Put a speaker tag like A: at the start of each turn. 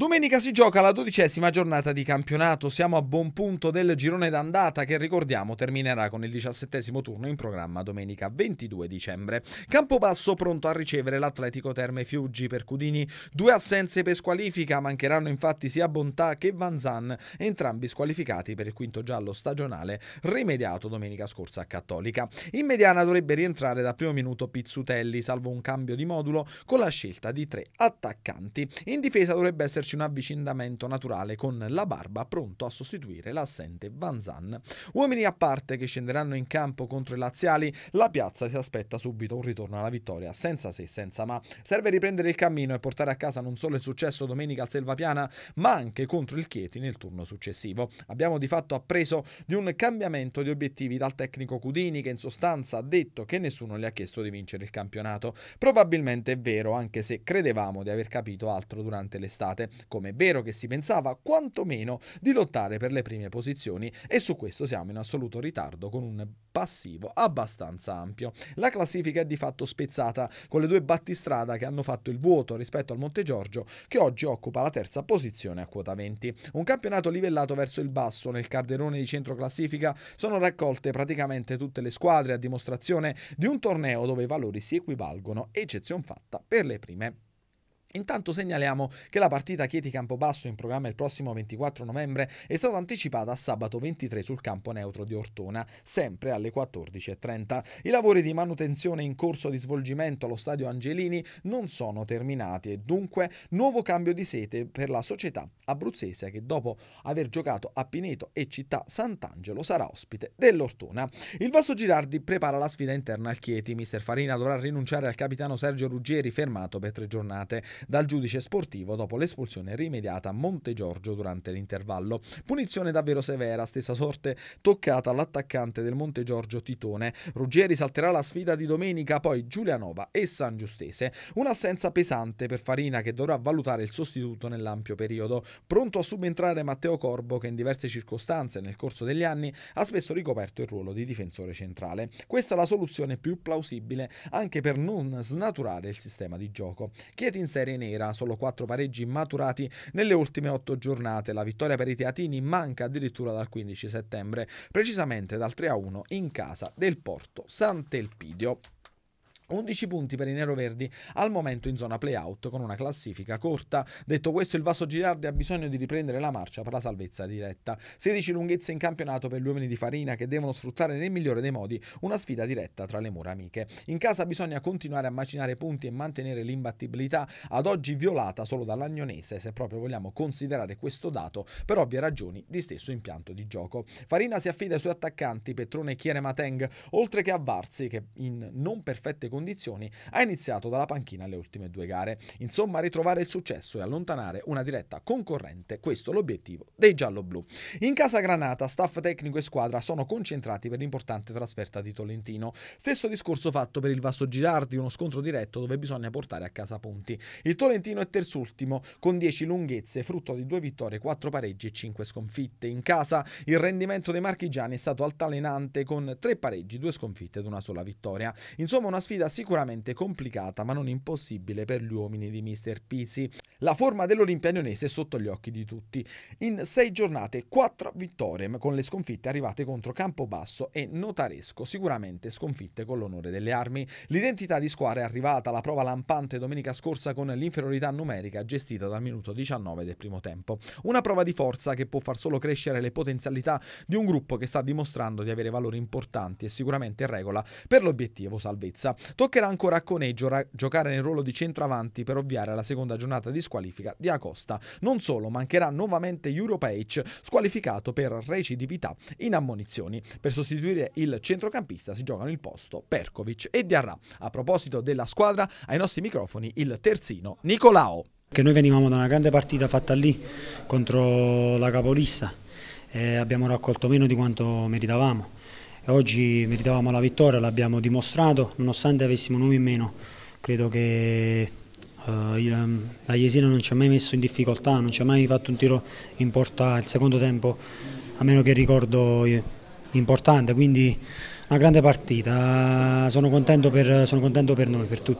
A: Domenica si gioca la dodicesima giornata di campionato, siamo a buon punto del girone d'andata che ricordiamo terminerà con il diciassettesimo turno in programma domenica 22 dicembre. Campobasso pronto a ricevere l'Atletico Terme Fiuggi per Cudini, due assenze per squalifica, mancheranno infatti sia Bontà che Van Zan, entrambi squalificati per il quinto giallo stagionale rimediato domenica scorsa a Cattolica. In mediana dovrebbe rientrare da primo minuto Pizzutelli, salvo un cambio di modulo con la scelta di tre attaccanti. In difesa dovrebbe esserci esserci un avvicinamento naturale con la barba pronto a sostituire l'assente Van Zan. Uomini a parte che scenderanno in campo contro i laziali, la piazza si aspetta subito un ritorno alla vittoria, senza se, senza ma. Serve riprendere il cammino e portare a casa non solo il successo domenica al Selvapiana, ma anche contro il Chieti nel turno successivo. Abbiamo di fatto appreso di un cambiamento di obiettivi dal tecnico Cudini che in sostanza ha detto che nessuno le ha chiesto di vincere il campionato. Probabilmente è vero, anche se credevamo di aver capito altro durante l'estate come è vero che si pensava, quantomeno di lottare per le prime posizioni e su questo siamo in assoluto ritardo con un passivo abbastanza ampio. La classifica è di fatto spezzata con le due battistrada che hanno fatto il vuoto rispetto al Monte Giorgio che oggi occupa la terza posizione a quota 20. Un campionato livellato verso il basso nel calderone di centro classifica sono raccolte praticamente tutte le squadre a dimostrazione di un torneo dove i valori si equivalgono, eccezion fatta per le prime Intanto segnaliamo che la partita Chieti-Campobasso in programma il prossimo 24 novembre è stata anticipata a sabato 23 sul campo neutro di Ortona, sempre alle 14.30. I lavori di manutenzione in corso di svolgimento allo stadio Angelini non sono terminati e dunque nuovo cambio di sete per la società abruzzese che dopo aver giocato a Pineto e città Sant'Angelo sarà ospite dell'Ortona. Il Vasto Girardi prepara la sfida interna al Chieti. Mister Farina dovrà rinunciare al capitano Sergio Ruggeri fermato per tre giornate dal giudice sportivo dopo l'espulsione rimediata a Montegiorgio durante l'intervallo. Punizione davvero severa, stessa sorte toccata all'attaccante del Montegiorgio Titone. Ruggeri salterà la sfida di domenica, poi Giulianova e San Giustese. Un'assenza pesante per Farina che dovrà valutare il sostituto nell'ampio periodo. Pronto a subentrare Matteo Corbo che in diverse circostanze nel corso degli anni ha spesso ricoperto il ruolo di difensore centrale. Questa è la soluzione più plausibile anche per non snaturare il sistema di gioco. Chieti in serie serie nera, solo quattro pareggi maturati nelle ultime otto giornate. La vittoria per i teatini manca addirittura dal 15 settembre, precisamente dal 3-1 a in casa del Porto Sant'Elpidio. 11 punti per i neroverdi al momento in zona playout con una classifica corta. Detto questo, il Vaso Girardi ha bisogno di riprendere la marcia per la salvezza diretta. 16 lunghezze in campionato per gli uomini di Farina che devono sfruttare nel migliore dei modi una sfida diretta tra le mura amiche. In casa bisogna continuare a macinare punti e mantenere l'imbattibilità ad oggi violata solo dall'Agnonese, se proprio vogliamo considerare questo dato per ovvie ragioni di stesso impianto di gioco. Farina si affida ai suoi attaccanti Petrone e Chiere Mateng, oltre che a Varsi che in non perfette condizioni condizioni, ha iniziato dalla panchina le ultime due gare. Insomma, ritrovare il successo e allontanare una diretta concorrente, questo è l'obiettivo dei gialloblu. In casa Granata, staff tecnico e squadra sono concentrati per l'importante trasferta di Tolentino. Stesso discorso fatto per il Vasto Girardi, uno scontro diretto dove bisogna portare a casa punti. Il Tolentino è terzultimo con 10 lunghezze, frutto di due vittorie, 4 pareggi e 5 sconfitte. In casa il rendimento dei marchigiani è stato altalenante con 3 pareggi, 2 sconfitte ed una sola vittoria. Insomma, una sfida sicuramente complicata ma non impossibile per gli uomini di Mr. Pizzi. La forma dell'Olimpianionese è sotto gli occhi di tutti. In sei giornate, quattro vittorie con le sconfitte arrivate contro Campobasso e Notaresco, sicuramente sconfitte con l'onore delle armi. L'identità di squadra è arrivata alla prova lampante domenica scorsa con l'inferiorità numerica gestita dal minuto 19 del primo tempo. Una prova di forza che può far solo crescere le potenzialità di un gruppo che sta dimostrando di avere valori importanti e sicuramente in regola per l'obiettivo salvezza. Toccherà ancora a Coneggio giocare nel ruolo di centravanti per ovviare alla seconda giornata di squalifica di Acosta. Non solo, mancherà nuovamente Juro Page, squalificato per recidività in ammonizioni. Per sostituire il centrocampista si giocano il posto Perkovic e Diarra. A proposito della squadra, ai nostri microfoni il terzino Nicolao. Che noi venivamo da una grande partita fatta lì contro la capolista e abbiamo raccolto meno di quanto meritavamo oggi meritavamo la vittoria, l'abbiamo dimostrato, nonostante avessimo noi in meno. Credo che Uh, la Jesina non ci ha mai messo in difficoltà, non ci ha mai fatto un tiro in porta il secondo tempo, a meno che ricordo eh, importante, quindi una grande partita, sono contento per, sono contento per noi, per tutti.